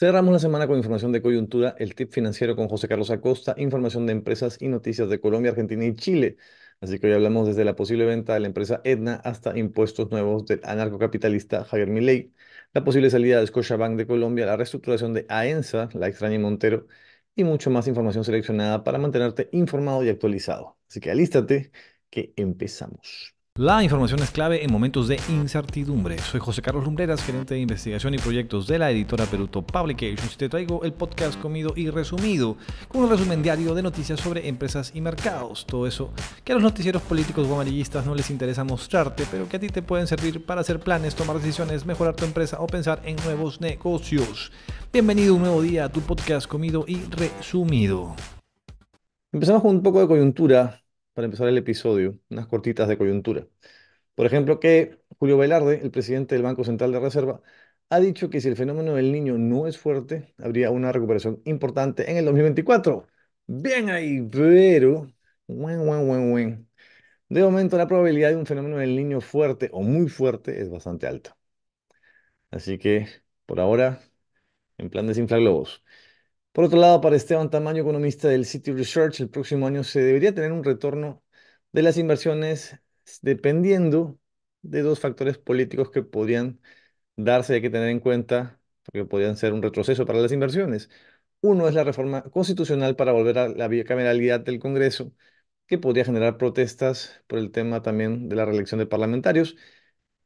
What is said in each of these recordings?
Cerramos la semana con información de coyuntura, el tip financiero con José Carlos Acosta, información de empresas y noticias de Colombia, Argentina y Chile. Así que hoy hablamos desde la posible venta de la empresa Edna hasta impuestos nuevos del anarcocapitalista Javier Milei, la posible salida de Scotiabank de Colombia, la reestructuración de AENSA, la extraña Montero y mucho más información seleccionada para mantenerte informado y actualizado. Así que alístate que empezamos. La información es clave en momentos de incertidumbre. Soy José Carlos Lumbreras, gerente de investigación y proyectos de la editora Peruto Publications. Te traigo el podcast comido y resumido, con un resumen diario de noticias sobre empresas y mercados. Todo eso que a los noticieros políticos o amarillistas no les interesa mostrarte, pero que a ti te pueden servir para hacer planes, tomar decisiones, mejorar tu empresa o pensar en nuevos negocios. Bienvenido un nuevo día a tu podcast comido y resumido. Empezamos con un poco de coyuntura para empezar el episodio, unas cortitas de coyuntura. Por ejemplo, que Julio Velarde, el presidente del Banco Central de Reserva, ha dicho que si el fenómeno del niño no es fuerte, habría una recuperación importante en el 2024. Bien ahí, pero... De momento, la probabilidad de un fenómeno del niño fuerte o muy fuerte es bastante alta. Así que, por ahora, en plan de globos. Por otro lado, para Esteban Tamaño, economista del City Research, el próximo año se debería tener un retorno de las inversiones dependiendo de dos factores políticos que podrían darse y hay que tener en cuenta porque podrían ser un retroceso para las inversiones. Uno es la reforma constitucional para volver a la bicameralidad del Congreso, que podría generar protestas por el tema también de la reelección de parlamentarios.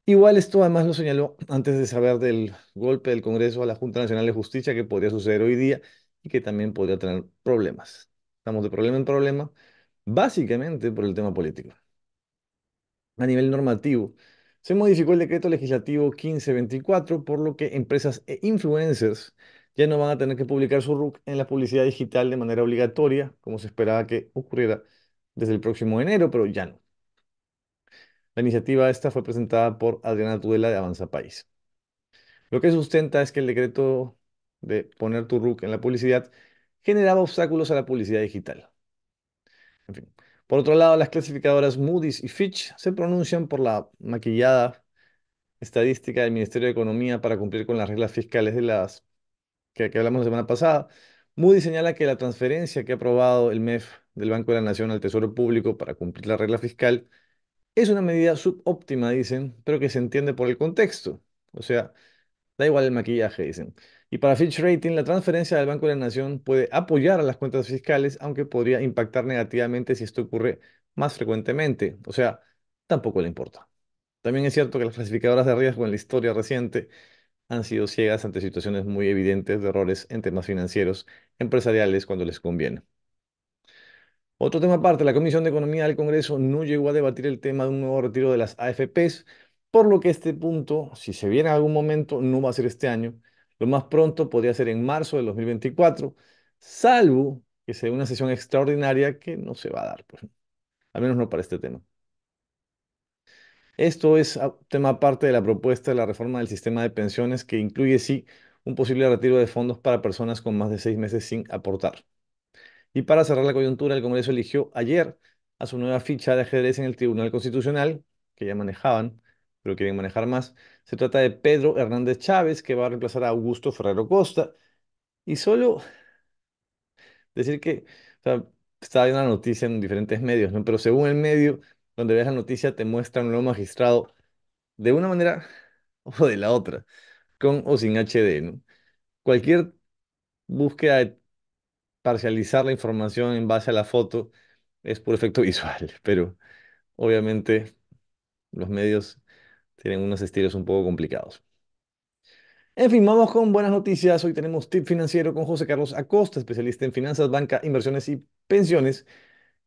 Igual esto además lo señaló antes de saber del golpe del Congreso a la Junta Nacional de Justicia que podría suceder hoy día y que también podría tener problemas. Estamos de problema en problema, básicamente por el tema político. A nivel normativo, se modificó el decreto legislativo 1524, por lo que empresas e influencers ya no van a tener que publicar su RUC en la publicidad digital de manera obligatoria, como se esperaba que ocurriera desde el próximo enero, pero ya no. La iniciativa esta fue presentada por Adriana Tudela de Avanza País. Lo que sustenta es que el decreto de poner tu RUC en la publicidad generaba obstáculos a la publicidad digital. Por otro lado, las clasificadoras Moody's y Fitch se pronuncian por la maquillada estadística del Ministerio de Economía para cumplir con las reglas fiscales de las que, hablamos la semana pasada. Moody señala que la transferencia que ha aprobado el MEF del Banco de la Nación al Tesoro Público para cumplir la regla fiscal es una medida subóptima, dicen, pero que se entiende por el contexto. O sea, da igual el maquillaje, dicen. Y para Fitch Rating, la transferencia del Banco de la Nación puede apoyar a las cuentas fiscales, aunque podría impactar negativamente si esto ocurre más frecuentemente. O sea, tampoco le importa. También es cierto que las clasificadoras de riesgo en la historia reciente han sido ciegas ante situaciones muy evidentes de errores en temas financieros, empresariales, cuando les conviene. Otro tema aparte, la Comisión de Economía del Congreso no llegó a debatir el tema de un nuevo retiro de las AFPs, por lo que este punto, si se viene en algún momento, no va a ser este año lo más pronto podría ser en marzo de 2024, salvo que sea una sesión extraordinaria que no se va a dar, pues. al menos no para este tema. Esto es ah, tema parte de la propuesta de la reforma del sistema de pensiones que incluye, sí, un posible retiro de fondos para personas con más de seis meses sin aportar. Y para cerrar la coyuntura, el Congreso eligió ayer a su nueva ficha de ajedrez en el Tribunal Constitucional, que ya manejaban, pero quieren manejar más. Se trata de Pedro Hernández Chávez, que va a reemplazar a Augusto Ferrero Costa. Y solo decir que, Está sea, la noticia en diferentes medios, ¿no? Pero según el medio donde ves la noticia, te muestran lo magistrado de una manera o de la otra, con o sin HD, Cualquier búsqueda de parcializar la información en base a la foto es por efecto visual, pero obviamente los medios tienen unos estilos un poco complicados. En fin, vamos con buenas noticias. Hoy tenemos tip financiero con José Carlos Acosta, especialista en finanzas, banca, inversiones y pensiones,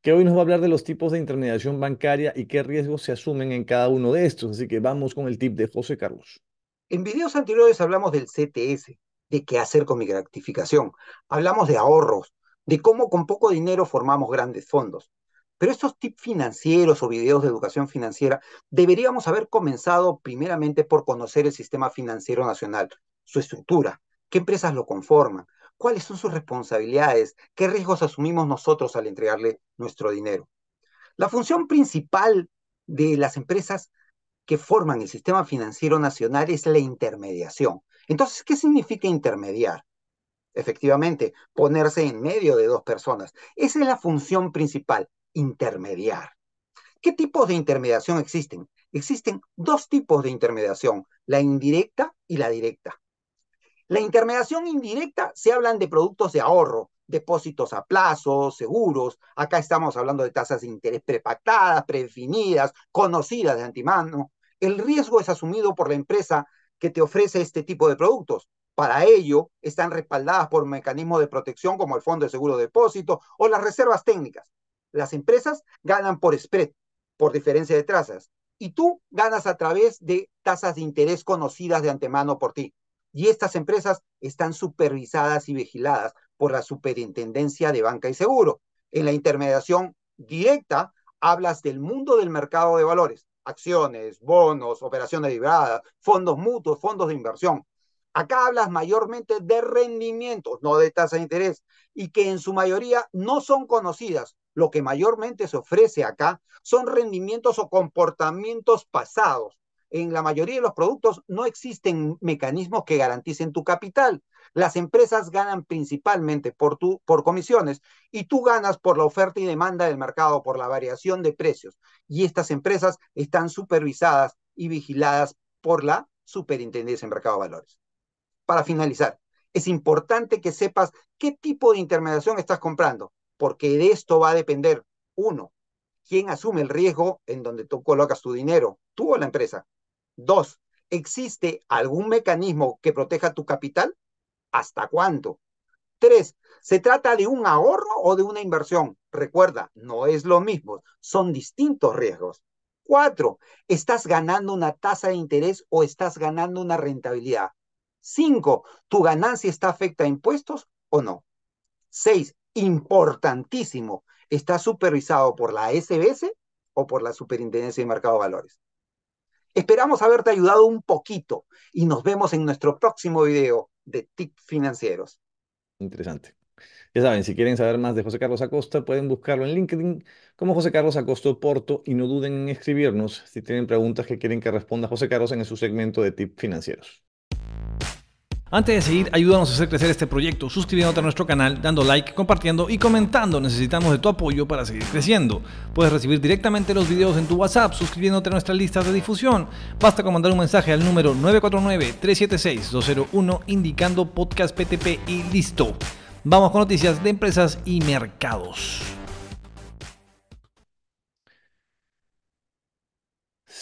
que hoy nos va a hablar de los tipos de intermediación bancaria y qué riesgos se asumen en cada uno de estos. Así que vamos con el tip de José Carlos. En videos anteriores hablamos del CTS, de qué hacer con mi gratificación. Hablamos de ahorros, de cómo con poco dinero formamos grandes fondos. Pero estos tips financieros o videos de educación financiera deberíamos haber comenzado primeramente por conocer el sistema financiero nacional, su estructura, qué empresas lo conforman, cuáles son sus responsabilidades, qué riesgos asumimos nosotros al entregarle nuestro dinero. La función principal de las empresas que forman el sistema financiero nacional es la intermediación. Entonces, ¿qué significa intermediar? Efectivamente, ponerse en medio de dos personas. Esa es la función principal, intermediar. ¿Qué tipos de intermediación existen? Existen dos tipos de intermediación, la indirecta y la directa. La intermediación indirecta se hablan de productos de ahorro, depósitos a plazo, seguros. Acá estamos hablando de tasas de interés prepactadas, predefinidas, conocidas de antemano. El riesgo es asumido por la empresa que te ofrece este tipo de productos. Para ello, están respaldadas por mecanismos de protección como el Fondo de Seguro de Depósito o las reservas técnicas. Las empresas ganan por spread, por diferencia de tasas, y tú ganas a través de tasas de interés conocidas de antemano por ti. Y estas empresas están supervisadas y vigiladas por la Superintendencia de Banca y Seguro. En la intermediación directa hablas del mundo del mercado de valores, acciones, bonos, operaciones libradas, fondos mutuos, fondos de inversión. Acá hablas mayormente de rendimientos, no de tasa de interés, y que en su mayoría no son conocidas lo que mayormente se ofrece acá son rendimientos o comportamientos pasados. En la mayoría de los productos no existen mecanismos que garanticen tu capital. Las empresas ganan principalmente por, por comisiones y tú ganas por la oferta y demanda del mercado, por la variación de precios. Y estas empresas están supervisadas y vigiladas por la Superintendencia en Mercado de Valores. Para finalizar, es importante que sepas qué tipo de intermediación estás comprando porque de esto va a depender, uno, quién asume el riesgo en donde tú colocas tu dinero, tú o la empresa. Dos, ¿existe algún mecanismo que proteja tu capital? ¿Hasta cuánto? Tres, ¿se trata de un ahorro o de una inversión? Recuerda, no es lo mismo, son distintos riesgos. Cuatro, ¿estás ganando una tasa de interés o estás ganando una rentabilidad? Cinco, ¿tu ganancia está afecta a impuestos o no? Seis, importantísimo, está supervisado por la SBS o por la Superintendencia de Mercado de Valores. Esperamos haberte ayudado un poquito y nos vemos en nuestro próximo video de tips financieros. Interesante. Ya saben, si quieren saber más de José Carlos Acosta, pueden buscarlo en LinkedIn como José Carlos Acosta Porto y no duden en escribirnos si tienen preguntas que quieren que responda José Carlos en su segmento de tips financieros. Antes de seguir, ayúdanos a hacer crecer este proyecto suscribiéndote a nuestro canal, dando like, compartiendo y comentando. Necesitamos de tu apoyo para seguir creciendo. Puedes recibir directamente los videos en tu WhatsApp suscribiéndote a nuestra lista de difusión. Basta con mandar un mensaje al número 949-376-201 indicando podcast PTP y listo. Vamos con noticias de empresas y mercados.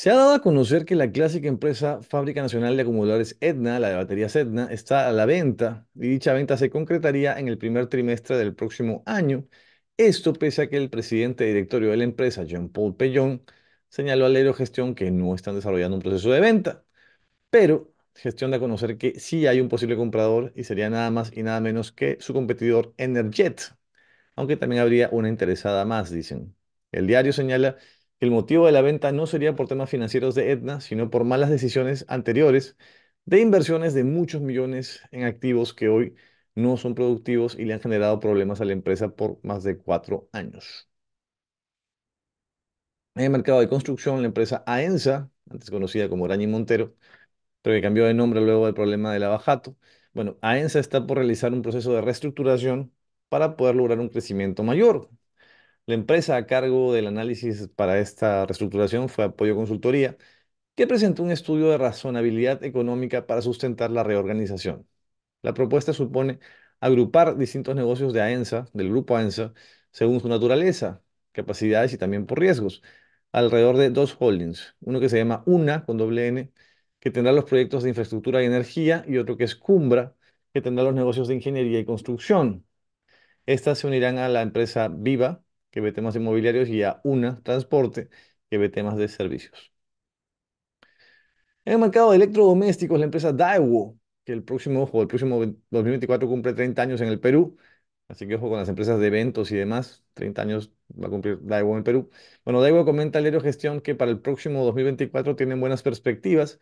Se ha dado a conocer que la clásica empresa Fábrica Nacional de Acumuladores Edna, la de baterías Edna, está a la venta y dicha venta se concretaría en el primer trimestre del próximo año. Esto pese a que el presidente directorio de la empresa, Jean-Paul pellón señaló al Aerogestión Gestión que no están desarrollando un proceso de venta. Pero Gestión da a conocer que sí hay un posible comprador y sería nada más y nada menos que su competidor Energet, aunque también habría una interesada más, dicen. El diario señala el motivo de la venta no sería por temas financieros de Etna, sino por malas decisiones anteriores de inversiones de muchos millones en activos que hoy no son productivos y le han generado problemas a la empresa por más de cuatro años. En el mercado de construcción, la empresa AENSA, antes conocida como Orani Montero, pero que cambió de nombre luego del problema del abajato, bueno, AENSA está por realizar un proceso de reestructuración para poder lograr un crecimiento mayor. La empresa a cargo del análisis para esta reestructuración fue Apoyo Consultoría, que presentó un estudio de razonabilidad económica para sustentar la reorganización. La propuesta supone agrupar distintos negocios de AENSA, del grupo AENSA, según su naturaleza, capacidades y también por riesgos, alrededor de dos holdings, uno que se llama UNA con doble N, que tendrá los proyectos de infraestructura y energía, y otro que es Cumbra, que tendrá los negocios de ingeniería y construcción. Estas se unirán a la empresa Viva, que ve temas inmobiliarios, y a una, transporte, que ve temas de servicios. En el mercado de electrodomésticos, la empresa Daewoo, que el próximo, ojo, el próximo 2024 cumple 30 años en el Perú, así que ojo con las empresas de eventos y demás, 30 años va a cumplir Daewoo en Perú. Bueno, Daewoo comenta al Gestión que para el próximo 2024 tienen buenas perspectivas,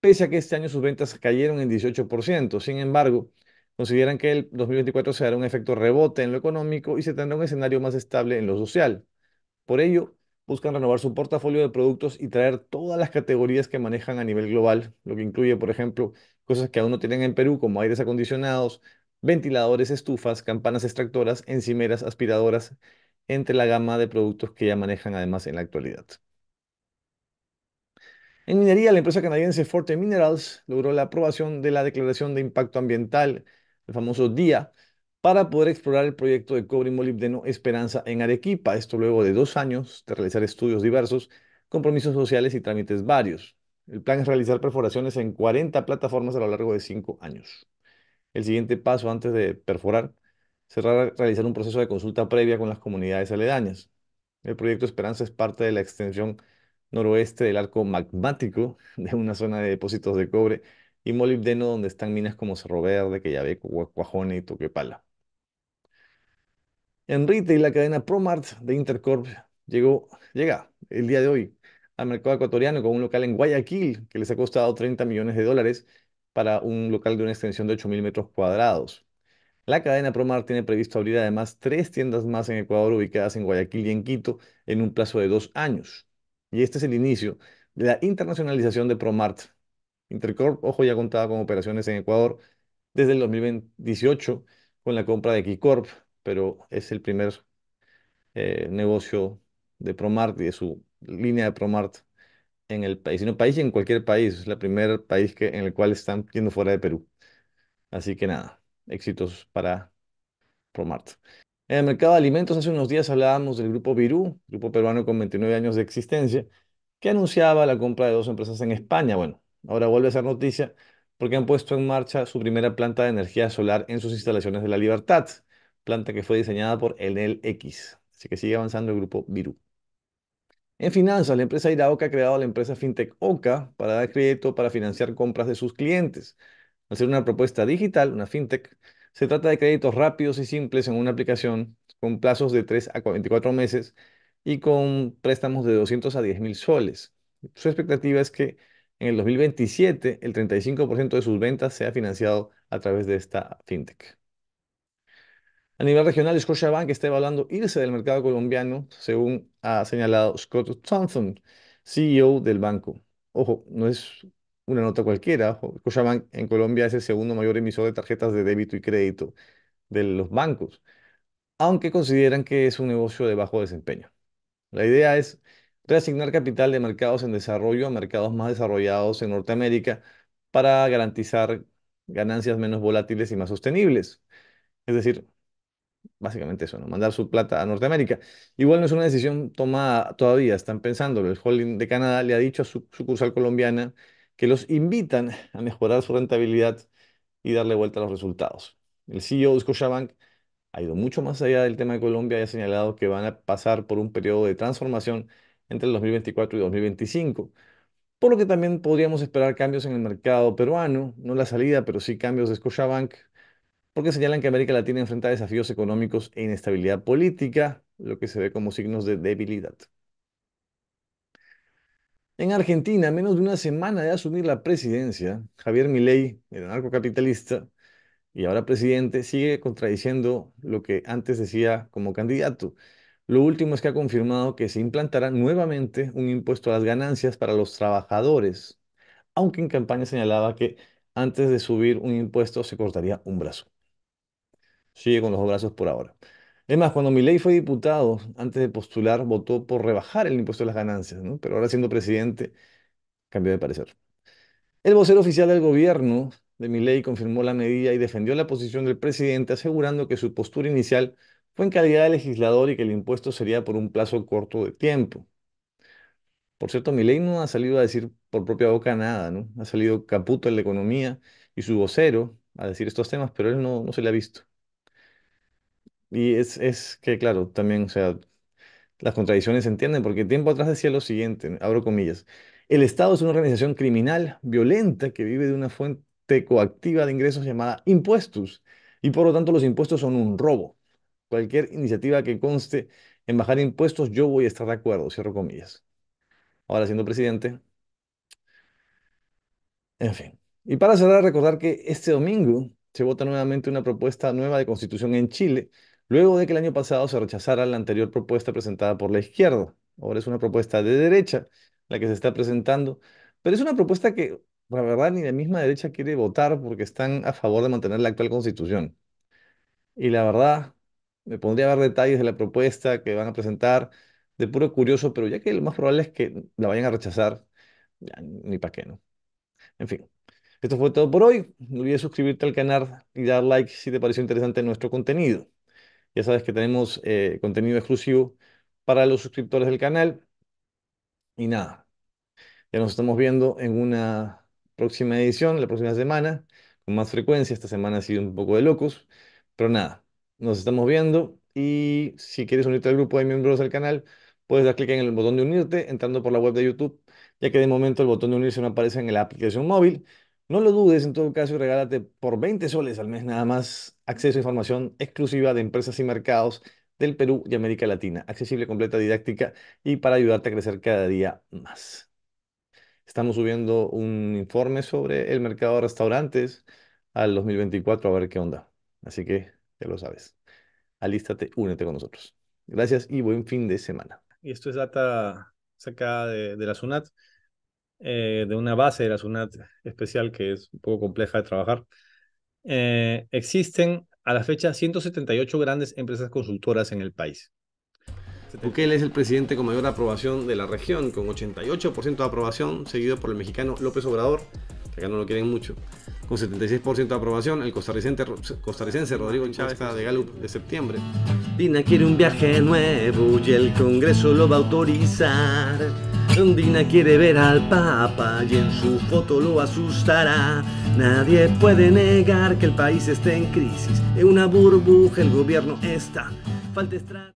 pese a que este año sus ventas cayeron en 18%. Sin embargo, Consideran que el 2024 se dará un efecto rebote en lo económico y se tendrá un escenario más estable en lo social. Por ello, buscan renovar su portafolio de productos y traer todas las categorías que manejan a nivel global, lo que incluye, por ejemplo, cosas que aún no tienen en Perú como aires acondicionados, ventiladores, estufas, campanas extractoras, encimeras, aspiradoras, entre la gama de productos que ya manejan además en la actualidad. En minería, la empresa canadiense Forte Minerals logró la aprobación de la Declaración de Impacto Ambiental el famoso día, para poder explorar el proyecto de cobre y molibdeno Esperanza en Arequipa, esto luego de dos años de realizar estudios diversos, compromisos sociales y trámites varios. El plan es realizar perforaciones en 40 plataformas a lo largo de cinco años. El siguiente paso antes de perforar será realizar un proceso de consulta previa con las comunidades aledañas. El proyecto Esperanza es parte de la extensión noroeste del arco magmático de una zona de depósitos de cobre y molibdeno donde están minas como Cerro Verde, Queyabeco, Cuajone y Toquepala. Enrique y la cadena Promart de Intercorp llegó, llega el día de hoy al mercado ecuatoriano con un local en Guayaquil que les ha costado 30 millones de dólares para un local de una extensión de 8.000 metros cuadrados. La cadena Promart tiene previsto abrir además tres tiendas más en Ecuador ubicadas en Guayaquil y en Quito en un plazo de dos años. Y este es el inicio de la internacionalización de Promart Intercorp, ojo, ya contaba con operaciones en Ecuador desde el 2018 con la compra de Keycorp pero es el primer eh, negocio de Promart y de su línea de Promart en el país, sino país y en cualquier país, es el primer país que, en el cual están yendo fuera de Perú. Así que nada, éxitos para Promart. En el mercado de alimentos, hace unos días hablábamos del grupo Virú, grupo peruano con 29 años de existencia, que anunciaba la compra de dos empresas en España. Bueno, Ahora vuelve a ser noticia porque han puesto en marcha su primera planta de energía solar en sus instalaciones de La Libertad, planta que fue diseñada por Enel X. Así que sigue avanzando el grupo Viru. En finanzas, la empresa Iraoka ha creado la empresa FinTech Oka para dar crédito para financiar compras de sus clientes. Al ser una propuesta digital, una FinTech, se trata de créditos rápidos y simples en una aplicación con plazos de 3 a 44 meses y con préstamos de 200 a 10 mil soles. Su expectativa es que en el 2027 el 35% de sus ventas se ha financiado a través de esta fintech. A nivel regional, Scotiabank está evaluando irse del mercado colombiano, según ha señalado Scott Thompson, CEO del banco. Ojo, no es una nota cualquiera. Scotiabank en Colombia es el segundo mayor emisor de tarjetas de débito y crédito de los bancos, aunque consideran que es un negocio de bajo desempeño. La idea es reasignar capital de mercados en desarrollo a mercados más desarrollados en Norteamérica para garantizar ganancias menos volátiles y más sostenibles. Es decir, básicamente eso, ¿no? mandar su plata a Norteamérica. Igual no es una decisión tomada todavía, están pensándolo. El holding de Canadá le ha dicho a su sucursal colombiana que los invitan a mejorar su rentabilidad y darle vuelta a los resultados. El CEO de Scotiabank ha ido mucho más allá del tema de Colombia y ha señalado que van a pasar por un periodo de transformación entre el 2024 y 2025. Por lo que también podríamos esperar cambios en el mercado peruano, no la salida, pero sí cambios de Scotiabank, porque señalan que América Latina enfrenta desafíos económicos e inestabilidad política, lo que se ve como signos de debilidad. En Argentina, menos de una semana de asumir la presidencia, Javier Milei, el anarcocapitalista y ahora presidente, sigue contradiciendo lo que antes decía como candidato. Lo último es que ha confirmado que se implantará nuevamente un impuesto a las ganancias para los trabajadores, aunque en campaña señalaba que antes de subir un impuesto se cortaría un brazo. Sigue con los brazos por ahora. Es más, cuando Milei fue diputado, antes de postular, votó por rebajar el impuesto a las ganancias, pero ahora siendo presidente, cambió de parecer. El vocero oficial del gobierno de Milei confirmó la medida y defendió la posición del presidente, asegurando que su postura inicial fue en calidad de legislador y que el impuesto sería por un plazo corto de tiempo. Por cierto, ley no ha salido a decir por propia boca nada, ¿no? Ha salido Caputo en la economía y su vocero a decir estos temas, pero él no, se le ha visto. Y es, es que, claro, también, o sea, las contradicciones se entienden, porque tiempo atrás decía lo siguiente, abro comillas, el Estado es una organización criminal, violenta, que vive de una fuente coactiva de ingresos llamada impuestos, y por lo tanto los impuestos son un robo cualquier iniciativa que conste en bajar impuestos, yo voy a estar de acuerdo, cierro comillas. Ahora siendo presidente. En fin. Y para cerrar, recordar que este domingo se vota nuevamente una propuesta nueva de constitución en Chile, luego de que el año pasado se rechazara la anterior propuesta presentada por la izquierda. Ahora es una propuesta de derecha la que se está presentando, pero es una propuesta que la verdad ni la misma derecha quiere votar porque están a favor de mantener la actual constitución. Y la verdad, me pondría a ver detalles de la propuesta que van a presentar, de puro curioso, pero ya que lo más probable es que la vayan a rechazar, ni para qué, ¿no? En fin, esto fue todo por hoy. No olvides suscribirte al canal y dar like si te pareció interesante nuestro contenido. Ya sabes que tenemos eh, contenido exclusivo para los suscriptores del canal. Y nada, ya nos estamos viendo en una próxima edición, la próxima semana, con más frecuencia. Esta semana ha sido un poco de locos, pero nada. Nos estamos viendo y si quieres unirte al grupo de miembros del canal, puedes dar clic en el botón de unirte entrando por la web de YouTube, ya que de momento el botón de unirse no aparece en la aplicación móvil. No lo dudes, en todo caso, regálate por 20 soles al mes nada más acceso a información exclusiva de empresas y mercados del Perú y América Latina, accesible, completa, didáctica y para ayudarte a crecer cada día más. Estamos subiendo un informe sobre el mercado de restaurantes al 2024, a ver qué onda. Así que ya lo sabes. Alístate, únete con nosotros. Gracias y buen fin de semana. Y esto es data sacada de, la SUNAT, eh, de una base de la SUNAT especial que es un poco compleja de trabajar. Eh, existen a la fecha 178 grandes empresas consultoras en el país. Bukele es el presidente con mayor aprobación de la región, con 88% de aprobación, seguido por el mexicano López Obrador, que acá no lo quieren mucho con 76% de aprobación, el costarricense, costarricense Rodrigo Chávez de Gallup de septiembre. Dina quiere un viaje nuevo y el Congreso lo va a autorizar. Dina quiere ver al Papa y en su foto lo asustará. Nadie puede negar que el país está en crisis. En una burbuja el gobierno está. Falta